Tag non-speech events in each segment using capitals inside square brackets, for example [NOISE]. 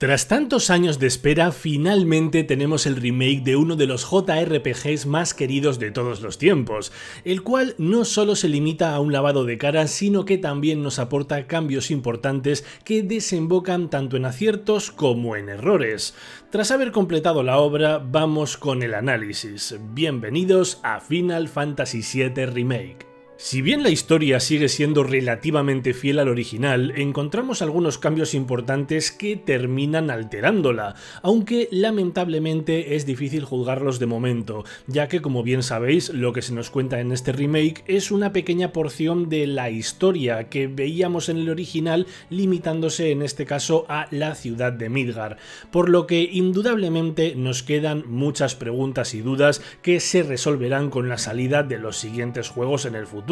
Tras tantos años de espera, finalmente tenemos el remake de uno de los JRPGs más queridos de todos los tiempos, el cual no solo se limita a un lavado de cara, sino que también nos aporta cambios importantes que desembocan tanto en aciertos como en errores. Tras haber completado la obra, vamos con el análisis. Bienvenidos a Final Fantasy VII Remake. Si bien la historia sigue siendo relativamente fiel al original, encontramos algunos cambios importantes que terminan alterándola, aunque lamentablemente es difícil juzgarlos de momento, ya que como bien sabéis, lo que se nos cuenta en este remake es una pequeña porción de la historia que veíamos en el original limitándose en este caso a la ciudad de Midgar, por lo que indudablemente nos quedan muchas preguntas y dudas que se resolverán con la salida de los siguientes juegos en el futuro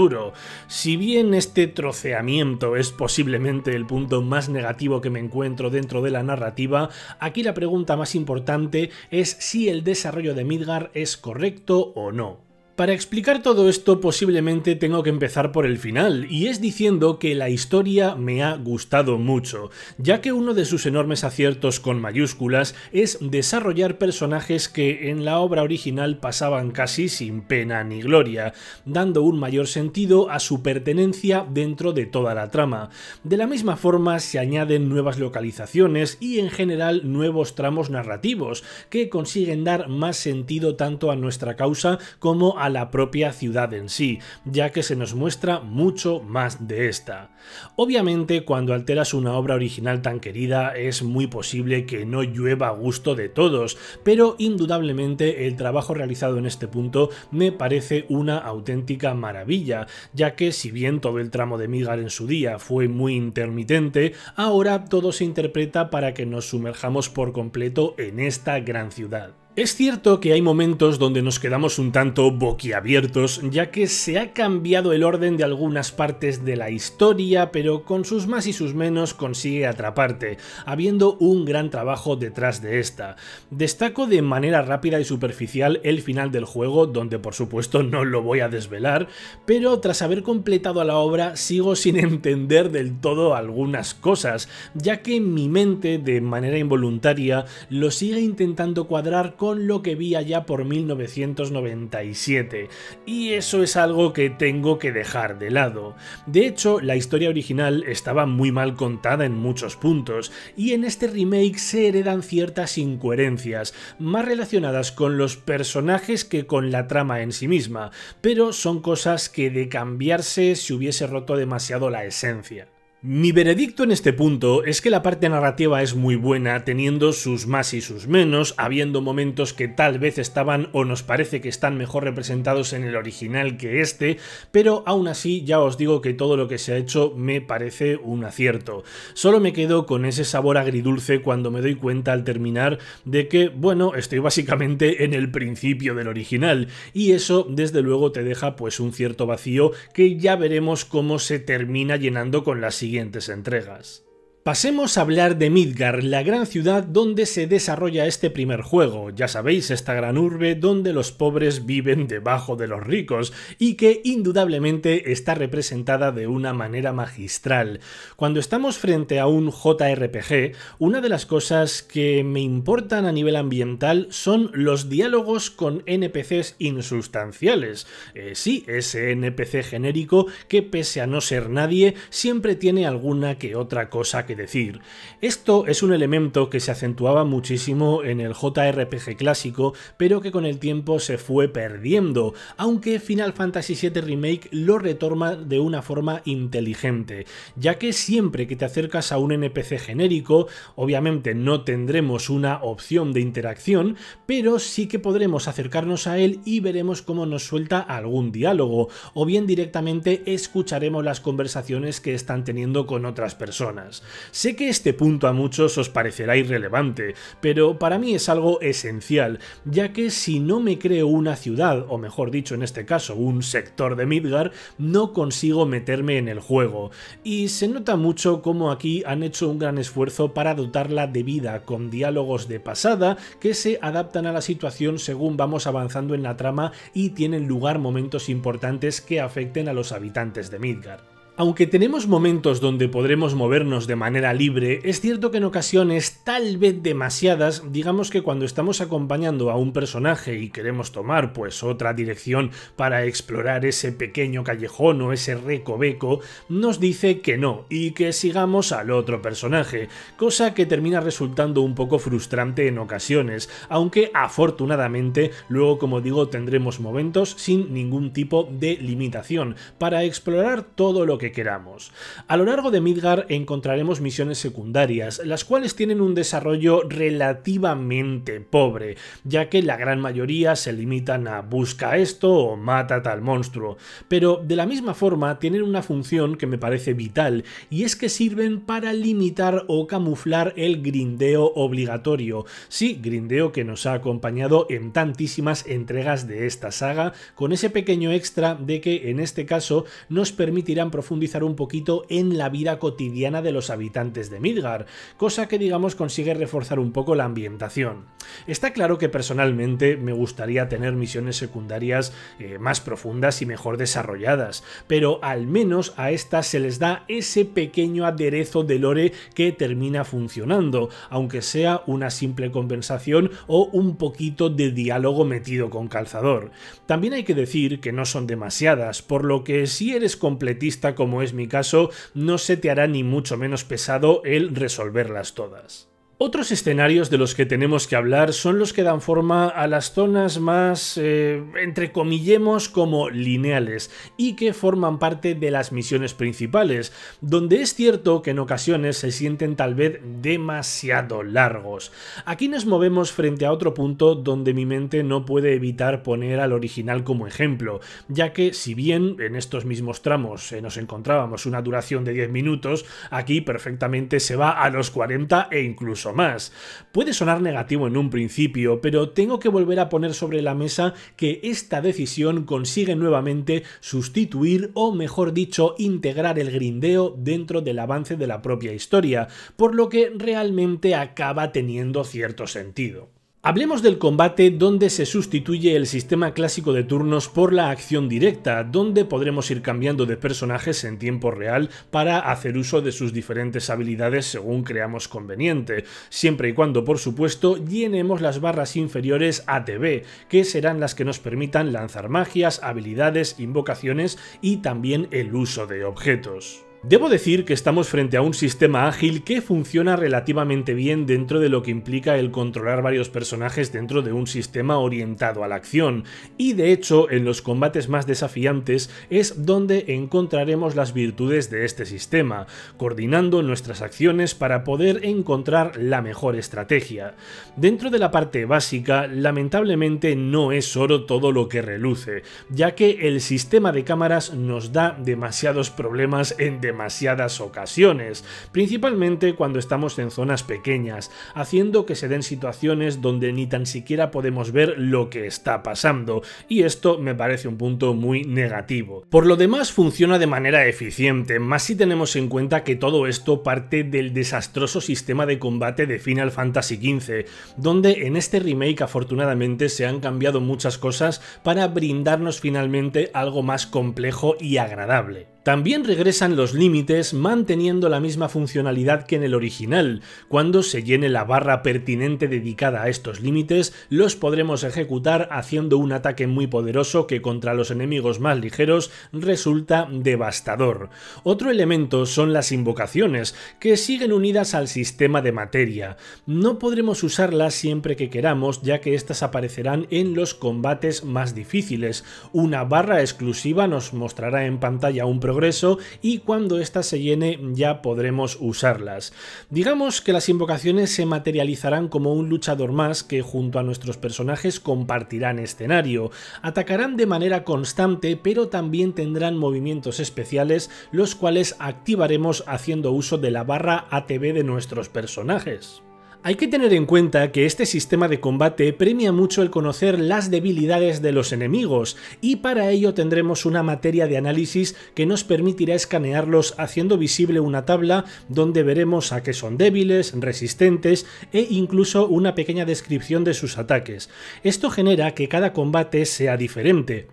si bien este troceamiento es posiblemente el punto más negativo que me encuentro dentro de la narrativa, aquí la pregunta más importante es si el desarrollo de Midgar es correcto o no. Para explicar todo esto posiblemente tengo que empezar por el final, y es diciendo que la historia me ha gustado mucho, ya que uno de sus enormes aciertos con mayúsculas es desarrollar personajes que en la obra original pasaban casi sin pena ni gloria, dando un mayor sentido a su pertenencia dentro de toda la trama. De la misma forma se añaden nuevas localizaciones y en general nuevos tramos narrativos, que consiguen dar más sentido tanto a nuestra causa como a la propia ciudad en sí, ya que se nos muestra mucho más de esta. Obviamente, cuando alteras una obra original tan querida, es muy posible que no llueva a gusto de todos, pero indudablemente el trabajo realizado en este punto me parece una auténtica maravilla, ya que si bien todo el tramo de Migar en su día fue muy intermitente, ahora todo se interpreta para que nos sumerjamos por completo en esta gran ciudad. Es cierto que hay momentos donde nos quedamos un tanto boquiabiertos, ya que se ha cambiado el orden de algunas partes de la historia, pero con sus más y sus menos consigue atraparte, habiendo un gran trabajo detrás de esta. Destaco de manera rápida y superficial el final del juego, donde por supuesto no lo voy a desvelar, pero tras haber completado la obra sigo sin [LAUGHS] entender del todo algunas cosas, ya que mi mente de manera involuntaria lo sigue intentando cuadrar con lo que vi allá por 1997, y eso es algo que tengo que dejar de lado. De hecho, la historia original estaba muy mal contada en muchos puntos, y en este remake se heredan ciertas incoherencias, más relacionadas con los personajes que con la trama en sí misma, pero son cosas que de cambiarse se hubiese roto demasiado la esencia. Mi veredicto en este punto es que la parte narrativa es muy buena, teniendo sus más y sus menos, habiendo momentos que tal vez estaban o nos parece que están mejor representados en el original que este, pero aún así ya os digo que todo lo que se ha hecho me parece un acierto. Solo me quedo con ese sabor agridulce cuando me doy cuenta al terminar de que, bueno, estoy básicamente en el principio del original, y eso desde luego te deja pues un cierto vacío que ya veremos cómo se termina llenando con la siguiente siguientes entregas. Pasemos a hablar de Midgar, la gran ciudad donde se desarrolla este primer juego, ya sabéis, esta gran urbe donde los pobres viven debajo de los ricos y que indudablemente está representada de una manera magistral. Cuando estamos frente a un JRPG, una de las cosas que me importan a nivel ambiental son los diálogos con NPCs insustanciales. Eh, sí, ese NPC genérico que pese a no ser nadie, siempre tiene alguna que otra cosa que decir. Esto es un elemento que se acentuaba muchísimo en el JRPG clásico, pero que con el tiempo se fue perdiendo, aunque Final Fantasy VII Remake lo retoma de una forma inteligente, ya que siempre que te acercas a un NPC genérico, obviamente no tendremos una opción de interacción, pero sí que podremos acercarnos a él y veremos cómo nos suelta algún diálogo, o bien directamente escucharemos las conversaciones que están teniendo con otras personas. Sé que este punto a muchos os parecerá irrelevante, pero para mí es algo esencial, ya que si no me creo una ciudad, o mejor dicho en este caso un sector de Midgar, no consigo meterme en el juego. Y se nota mucho cómo aquí han hecho un gran esfuerzo para dotarla de vida, con diálogos de pasada que se adaptan a la situación según vamos avanzando en la trama y tienen lugar momentos importantes que afecten a los habitantes de Midgar. Aunque tenemos momentos donde podremos movernos de manera libre, es cierto que en ocasiones, tal vez demasiadas, digamos que cuando estamos acompañando a un personaje y queremos tomar pues otra dirección para explorar ese pequeño callejón o ese recoveco, nos dice que no y que sigamos al otro personaje, cosa que termina resultando un poco frustrante en ocasiones, aunque afortunadamente luego como digo tendremos momentos sin ningún tipo de limitación para explorar todo lo que queramos. A lo largo de Midgar encontraremos misiones secundarias, las cuales tienen un desarrollo relativamente pobre, ya que la gran mayoría se limitan a busca esto o mata tal monstruo, pero de la misma forma tienen una función que me parece vital, y es que sirven para limitar o camuflar el grindeo obligatorio, sí, grindeo que nos ha acompañado en tantísimas entregas de esta saga, con ese pequeño extra de que en este caso nos permitirán profundizar un poquito en la vida cotidiana de los habitantes de Midgar, cosa que digamos consigue reforzar un poco la ambientación. Está claro que personalmente me gustaría tener misiones secundarias eh, más profundas y mejor desarrolladas, pero al menos a estas se les da ese pequeño aderezo de lore que termina funcionando, aunque sea una simple compensación o un poquito de diálogo metido con calzador. También hay que decir que no son demasiadas, por lo que si eres completista como es mi caso, no se te hará ni mucho menos pesado el resolverlas todas. Otros escenarios de los que tenemos que hablar son los que dan forma a las zonas más, eh, entre comillemos, como lineales, y que forman parte de las misiones principales, donde es cierto que en ocasiones se sienten tal vez demasiado largos. Aquí nos movemos frente a otro punto donde mi mente no puede evitar poner al original como ejemplo, ya que si bien en estos mismos tramos eh, nos encontrábamos una duración de 10 minutos, aquí perfectamente se va a los 40 e incluso más. Puede sonar negativo en un principio, pero tengo que volver a poner sobre la mesa que esta decisión consigue nuevamente sustituir o mejor dicho integrar el grindeo dentro del avance de la propia historia, por lo que realmente acaba teniendo cierto sentido. Hablemos del combate donde se sustituye el sistema clásico de turnos por la acción directa, donde podremos ir cambiando de personajes en tiempo real para hacer uso de sus diferentes habilidades según creamos conveniente, siempre y cuando por supuesto llenemos las barras inferiores ATB, que serán las que nos permitan lanzar magias, habilidades, invocaciones y también el uso de objetos. Debo decir que estamos frente a un sistema ágil que funciona relativamente bien dentro de lo que implica el controlar varios personajes dentro de un sistema orientado a la acción, y de hecho en los combates más desafiantes es donde encontraremos las virtudes de este sistema, coordinando nuestras acciones para poder encontrar la mejor estrategia. Dentro de la parte básica, lamentablemente no es oro todo lo que reluce, ya que el sistema de cámaras nos da demasiados problemas en demasiadas ocasiones, principalmente cuando estamos en zonas pequeñas, haciendo que se den situaciones donde ni tan siquiera podemos ver lo que está pasando, y esto me parece un punto muy negativo. Por lo demás funciona de manera eficiente, más si tenemos en cuenta que todo esto parte del desastroso sistema de combate de Final Fantasy XV, donde en este remake afortunadamente se han cambiado muchas cosas para brindarnos finalmente algo más complejo y agradable. También regresan los límites manteniendo la misma funcionalidad que en el original. Cuando se llene la barra pertinente dedicada a estos límites, los podremos ejecutar haciendo un ataque muy poderoso que contra los enemigos más ligeros resulta devastador. Otro elemento son las invocaciones, que siguen unidas al sistema de materia. No podremos usarlas siempre que queramos, ya que estas aparecerán en los combates más difíciles. Una barra exclusiva nos mostrará en pantalla un programa eso, y cuando ésta se llene ya podremos usarlas. Digamos que las invocaciones se materializarán como un luchador más que junto a nuestros personajes compartirán escenario. Atacarán de manera constante pero también tendrán movimientos especiales los cuales activaremos haciendo uso de la barra ATB de nuestros personajes. Hay que tener en cuenta que este sistema de combate premia mucho el conocer las debilidades de los enemigos, y para ello tendremos una materia de análisis que nos permitirá escanearlos haciendo visible una tabla donde veremos a qué son débiles, resistentes e incluso una pequeña descripción de sus ataques. Esto genera que cada combate sea diferente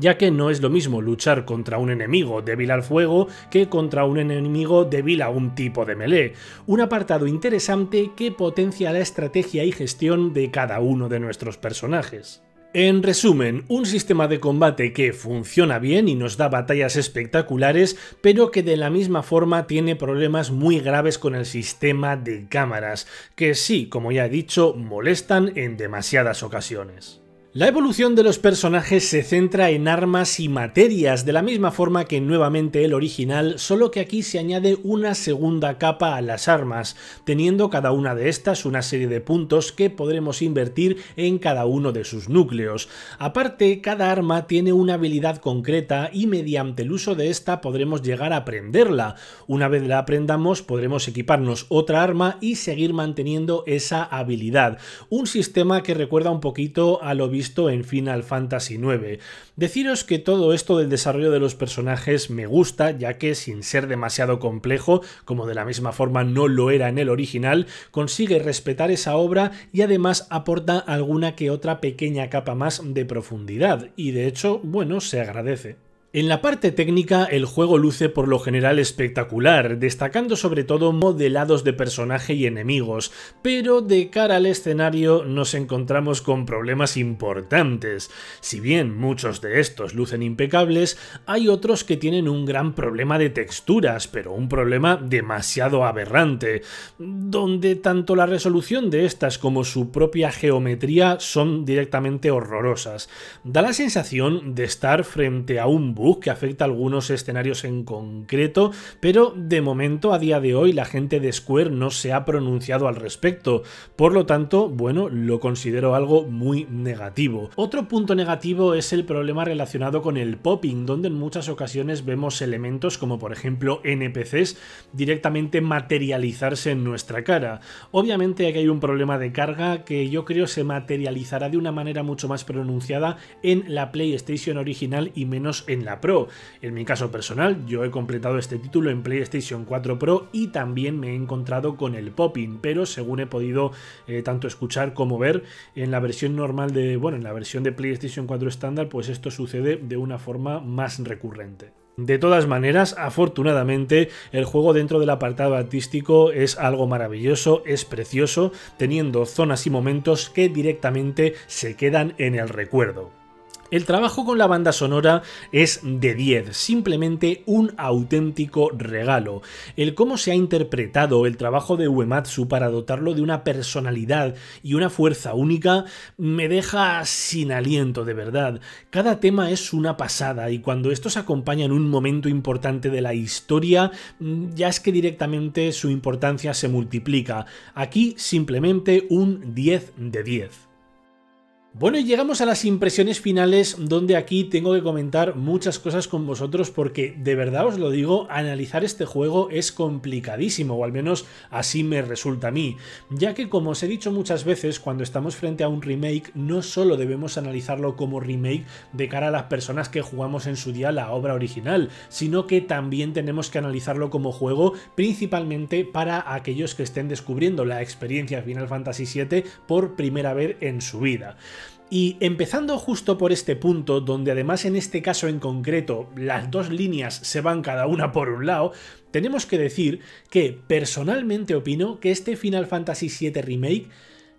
ya que no es lo mismo luchar contra un enemigo débil al fuego que contra un enemigo débil a un tipo de melee. Un apartado interesante que potencia la estrategia y gestión de cada uno de nuestros personajes. En resumen, un sistema de combate que funciona bien y nos da batallas espectaculares, pero que de la misma forma tiene problemas muy graves con el sistema de cámaras, que sí, como ya he dicho, molestan en demasiadas ocasiones. La evolución de los personajes se centra en armas y materias, de la misma forma que nuevamente el original, solo que aquí se añade una segunda capa a las armas, teniendo cada una de estas una serie de puntos que podremos invertir en cada uno de sus núcleos. Aparte, cada arma tiene una habilidad concreta y mediante el uso de esta podremos llegar a aprenderla. Una vez la aprendamos podremos equiparnos otra arma y seguir manteniendo esa habilidad. Un sistema que recuerda un poquito a lo visto en Final Fantasy IX. Deciros que todo esto del desarrollo de los personajes me gusta, ya que sin ser demasiado complejo, como de la misma forma no lo era en el original, consigue respetar esa obra y además aporta alguna que otra pequeña capa más de profundidad, y de hecho, bueno, se agradece. En la parte técnica, el juego luce por lo general espectacular, destacando sobre todo modelados de personaje y enemigos, pero de cara al escenario nos encontramos con problemas importantes. Si bien muchos de estos lucen impecables, hay otros que tienen un gran problema de texturas, pero un problema demasiado aberrante, donde tanto la resolución de estas como su propia geometría son directamente horrorosas. Da la sensación de estar frente a un que afecta a algunos escenarios en concreto, pero de momento a día de hoy la gente de Square no se ha pronunciado al respecto, por lo tanto, bueno, lo considero algo muy negativo. Otro punto negativo es el problema relacionado con el popping, donde en muchas ocasiones vemos elementos como por ejemplo NPCs directamente materializarse en nuestra cara. Obviamente aquí hay un problema de carga que yo creo se materializará de una manera mucho más pronunciada en la PlayStation original y menos en la Pro. En mi caso personal, yo he completado este título en PlayStation 4 Pro y también me he encontrado con el popping, pero según he podido eh, tanto escuchar como ver, en la versión normal de, bueno, en la versión de PlayStation 4 estándar, pues esto sucede de una forma más recurrente. De todas maneras, afortunadamente, el juego dentro del apartado artístico es algo maravilloso, es precioso, teniendo zonas y momentos que directamente se quedan en el recuerdo. El trabajo con la banda sonora es de 10, simplemente un auténtico regalo. El cómo se ha interpretado el trabajo de Uematsu para dotarlo de una personalidad y una fuerza única me deja sin aliento de verdad. Cada tema es una pasada y cuando estos acompañan un momento importante de la historia, mm, ya es que directamente su importancia se multiplica. Aquí simplemente un 10 de 10. Bueno, llegamos a las impresiones finales donde aquí tengo que comentar muchas cosas con vosotros porque de verdad os lo digo, analizar este juego es complicadísimo, o al menos así me resulta a mí, ya que como os he dicho muchas veces, cuando estamos frente a un remake no solo debemos analizarlo como remake de cara a las personas que jugamos en su día la obra original, sino que también tenemos que analizarlo como juego principalmente para aquellos que estén descubriendo la experiencia Final Fantasy VII por primera vez en su vida. Y empezando justo por este punto, donde además en este caso en concreto las dos líneas se van cada una por un lado, tenemos que decir que personalmente opino que este Final Fantasy VII Remake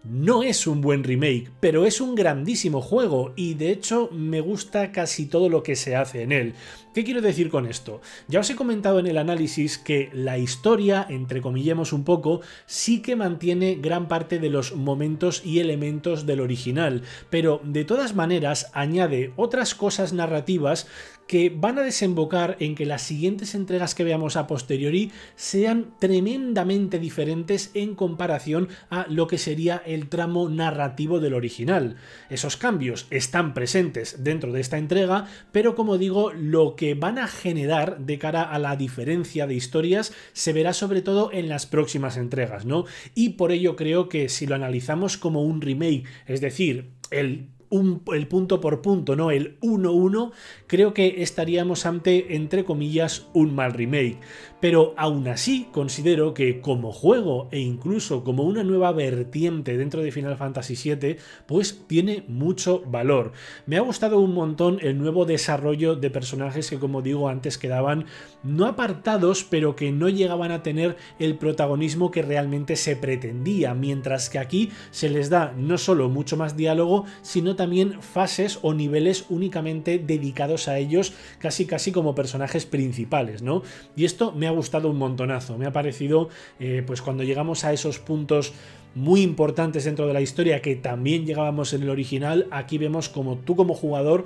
no es un buen remake, pero es un grandísimo juego y de hecho me gusta casi todo lo que se hace en él. ¿Qué quiero decir con esto? Ya os he comentado en el análisis que la historia, entre comillemos un poco, sí que mantiene gran parte de los momentos y elementos del original, pero de todas maneras añade otras cosas narrativas que van a desembocar en que las siguientes entregas que veamos a posteriori sean tremendamente diferentes en comparación a lo que sería el tramo narrativo del original. Esos cambios están presentes dentro de esta entrega, pero como digo, lo que van a generar de cara a la diferencia de historias se verá sobre todo en las próximas entregas, ¿no? Y por ello creo que si lo analizamos como un remake, es decir, el el punto por punto, ¿no? El 1-1, creo que estaríamos ante, entre comillas, un mal remake pero aún así considero que como juego e incluso como una nueva vertiente dentro de Final Fantasy VII, pues tiene mucho valor. Me ha gustado un montón el nuevo desarrollo de personajes que como digo antes quedaban no apartados, pero que no llegaban a tener el protagonismo que realmente se pretendía, mientras que aquí se les da no solo mucho más diálogo, sino también fases o niveles únicamente dedicados a ellos, casi casi como personajes principales, ¿no? Y esto me me ha gustado un montonazo. Me ha parecido, eh, pues cuando llegamos a esos puntos muy importantes dentro de la historia que también llegábamos en el original, aquí vemos como tú como jugador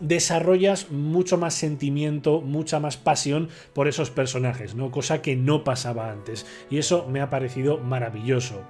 desarrollas mucho más sentimiento, mucha más pasión por esos personajes, ¿no? Cosa que no pasaba antes. Y eso me ha parecido maravilloso.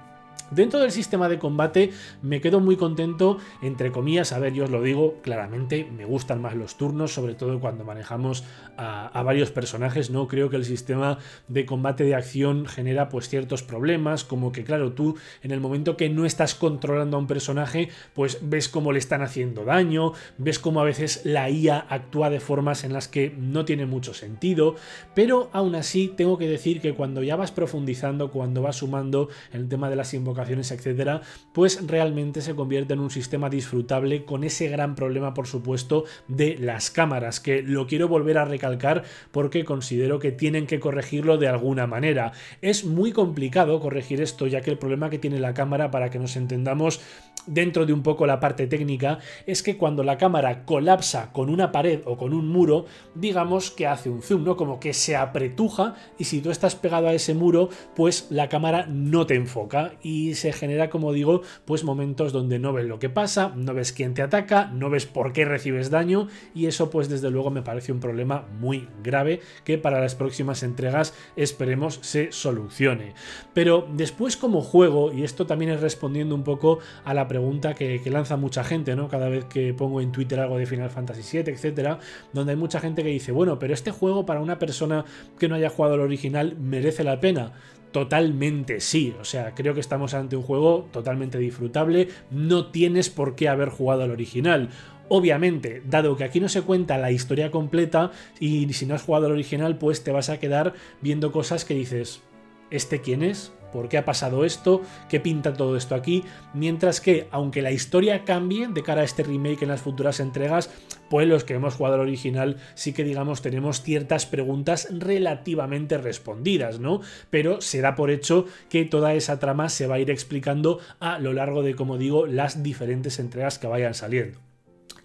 Dentro del sistema de combate me quedo muy contento, entre comillas, a ver, yo os lo digo claramente, me gustan más los turnos, sobre todo cuando manejamos a, varios personajes, ¿no? Creo que el sistema de combate de acción genera pues ciertos problemas, como que claro, tú en el momento que no estás controlando a un personaje, pues ves cómo le están haciendo daño, ves cómo a veces la IA actúa de formas en las que no tiene mucho sentido, pero aún así tengo que decir que cuando ya vas profundizando, cuando vas sumando el tema de las invocaciones, etcétera, pues realmente se convierte en un sistema disfrutable con ese gran problema, por supuesto, de las cámaras, que lo quiero volver a recalcar porque considero que tienen que corregirlo de alguna manera. Es muy complicado corregir esto, ya que el problema que tiene la cámara, para que nos entendamos dentro de un poco la parte técnica, es que cuando la cámara colapsa con una pared o con un muro, digamos que hace un zoom, ¿no? Como que se apretuja y si tú estás pegado a ese muro, pues la cámara no te enfoca y y se genera, como digo, pues momentos donde no ves lo que pasa, no ves quién te ataca, no ves por qué recibes daño y eso pues desde luego me parece un problema muy grave que para las próximas entregas esperemos se solucione. Pero después como juego, y esto también es respondiendo un poco a la pregunta que, lanza mucha gente, ¿no? Cada vez que pongo en Twitter algo de Final Fantasy VII, etcétera, donde hay mucha gente que dice, bueno, pero este juego para una persona que no haya jugado al original merece la pena. Totalmente sí, o sea, creo que estamos ante un juego totalmente disfrutable, no tienes por qué haber jugado al original. Obviamente, dado que aquí no se cuenta la historia completa y si no has jugado al original, pues te vas a quedar viendo cosas que dices, ¿este quién es? ¿Por qué ha pasado esto? ¿Qué pinta todo esto aquí? Mientras que, aunque la historia cambie de cara a este remake en las futuras entregas, pues los que hemos jugado al original sí que, digamos, tenemos ciertas preguntas relativamente respondidas, ¿no? Pero será por hecho que toda esa trama se va a ir explicando a lo largo de, como digo, las diferentes entregas que vayan saliendo.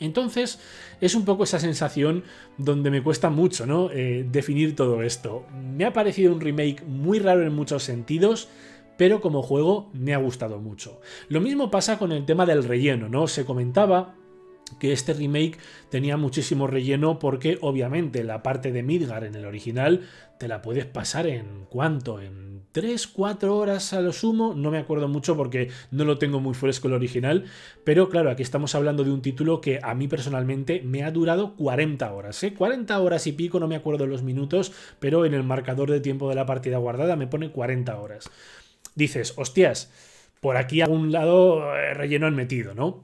Entonces, es un poco esa sensación donde me cuesta mucho, ¿no? Eh, definir todo esto me ha parecido un remake muy raro en muchos sentidos, pero como juego me ha gustado mucho. Lo mismo pasa con el tema del relleno, ¿no? Se comentaba que este remake tenía muchísimo relleno porque obviamente la parte de Midgar en el original te la puedes pasar en cuánto, en 3, 4 horas a lo sumo, no me acuerdo mucho porque no lo tengo muy fresco el original, pero claro, aquí estamos hablando de un título que a mí personalmente me ha durado 40 horas, ¿eh? 40 horas y pico, no me acuerdo los minutos, pero en el marcador de tiempo de la partida guardada me pone 40 horas. Dices, hostias, por aquí a un lado eh, relleno han metido, ¿no?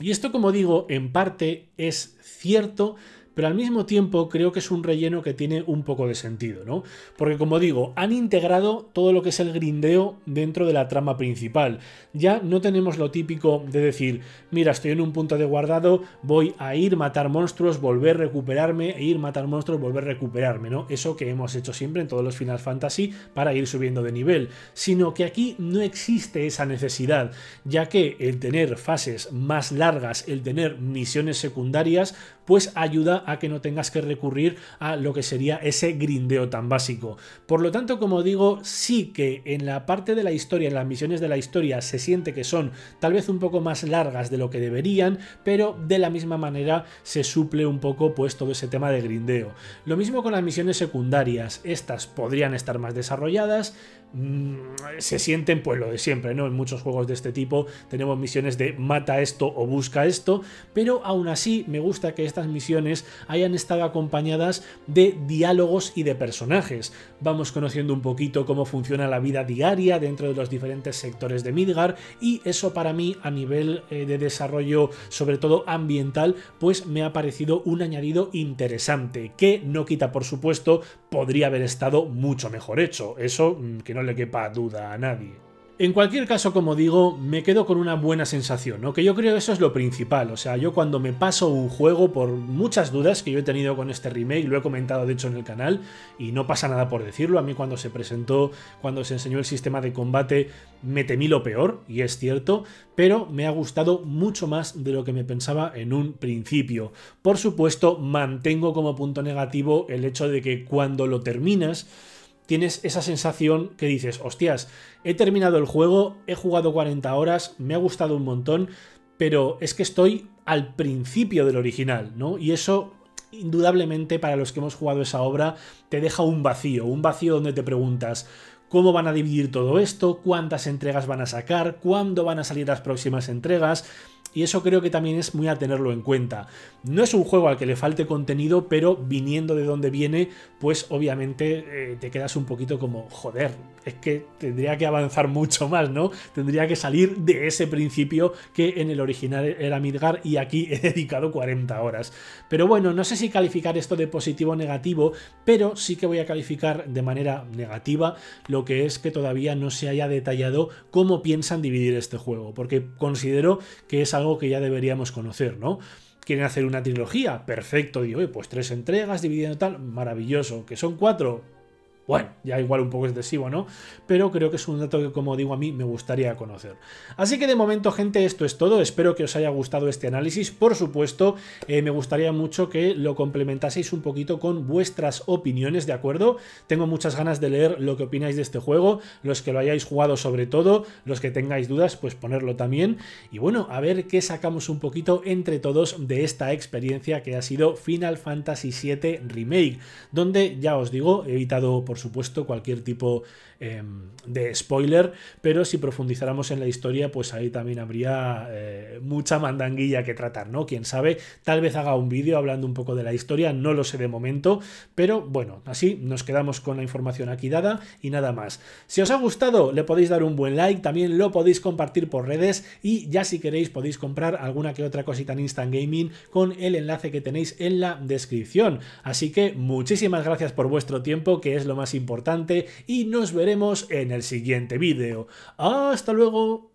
Y esto, como digo, en parte es cierto, pero al mismo tiempo creo que es un relleno que tiene un poco de sentido, ¿no? Porque como digo, han integrado todo lo que es el grindeo dentro de la trama principal. Ya no tenemos lo típico de decir, mira, estoy en un punto de guardado, voy a ir, matar monstruos, volver, a recuperarme, e ir, matar monstruos, volver, a recuperarme, ¿no? Eso que hemos hecho siempre en todos los Final Fantasy para ir subiendo de nivel, sino que aquí no existe esa necesidad, ya que el tener fases más largas, el tener misiones secundarias, pues ayuda a que no tengas que recurrir a lo que sería ese grindeo tan básico. Por lo tanto, como digo, sí que en la parte de la historia, en las misiones de la historia, se siente que son tal vez un poco más largas de lo que deberían, pero de la misma manera se suple un poco pues todo ese tema de grindeo. Lo mismo con las misiones secundarias, estas podrían estar más desarrolladas, mm, se sienten pues lo de siempre, ¿no? En muchos juegos de este tipo tenemos misiones de mata esto o busca esto, pero aún así me gusta que estas misiones hayan estado acompañadas de diálogos y de personajes. Vamos conociendo un poquito cómo funciona la vida diaria dentro de los diferentes sectores de Midgar y eso para mí a nivel eh, de desarrollo sobre todo ambiental pues me ha parecido un añadido interesante que no quita por supuesto podría haber estado mucho mejor hecho, eso mm, que no le quepa duda a nadie. En cualquier caso, como digo, me quedo con una buena sensación, ¿no? Que yo creo que eso es lo principal. O sea, yo cuando me paso un juego, por muchas dudas que yo he tenido con este remake, lo he comentado de hecho en el canal, y no pasa nada por decirlo. A mí cuando se presentó, cuando se enseñó el sistema de combate, me temí lo peor, y es cierto, pero me ha gustado mucho más de lo que me pensaba en un principio. Por supuesto, mantengo como punto negativo el hecho de que cuando lo terminas, tienes esa sensación que dices, hostias, he terminado el juego, he jugado 40 horas, me ha gustado un montón, pero es que estoy al principio del original, ¿no? Y eso indudablemente para los que hemos jugado esa obra te deja un vacío, un vacío donde te preguntas cómo van a dividir todo esto, cuántas entregas van a sacar, cuándo van a salir las próximas entregas y eso creo que también es muy a tenerlo en cuenta. No es un juego al que le falte contenido, pero viniendo de donde viene, pues obviamente eh, te quedas un poquito como, joder, es que tendría que avanzar mucho más, ¿no? Tendría que salir de ese principio que en el original era Midgar y aquí he dedicado 40 horas. Pero bueno, no sé si calificar esto de positivo o negativo, pero sí que voy a calificar de manera negativa lo que es que todavía no se haya detallado cómo piensan dividir este juego, porque considero que es algo que ya deberíamos conocer, ¿no? Quieren hacer una trilogía, perfecto, digo, pues tres entregas dividiendo tal, maravilloso, que son cuatro, bueno, ya igual un poco excesivo, ¿no? Pero creo que es un dato que, como digo a mí, me gustaría conocer. Así que de momento, gente, esto es todo. Espero que os haya gustado este análisis. Por supuesto, eh, me gustaría mucho que lo complementaseis un poquito con vuestras opiniones, ¿de acuerdo? Tengo muchas ganas de leer lo que opináis de este juego, los que lo hayáis jugado sobre todo, los que tengáis dudas, pues ponerlo también. Y bueno, a ver qué sacamos un poquito entre todos de esta experiencia que ha sido Final Fantasy VII Remake, donde, ya os digo, he evitado por por supuesto, cualquier tipo Em, de spoiler, pero si profundizáramos en la historia, pues ahí también habría eh, mucha mandanguilla que tratar, ¿no? Quién sabe, tal vez haga un vídeo hablando un poco de la historia, no lo sé de momento, pero bueno, así nos quedamos con la información aquí dada y nada más. Si os ha gustado, le podéis dar un buen like, también lo podéis compartir por redes y ya si queréis podéis comprar alguna que otra cosita en Instant Gaming con el enlace que tenéis en la descripción. Así que muchísimas gracias por vuestro tiempo, que es lo más importante, y nos vemos en el siguiente vídeo. ¡Hasta luego!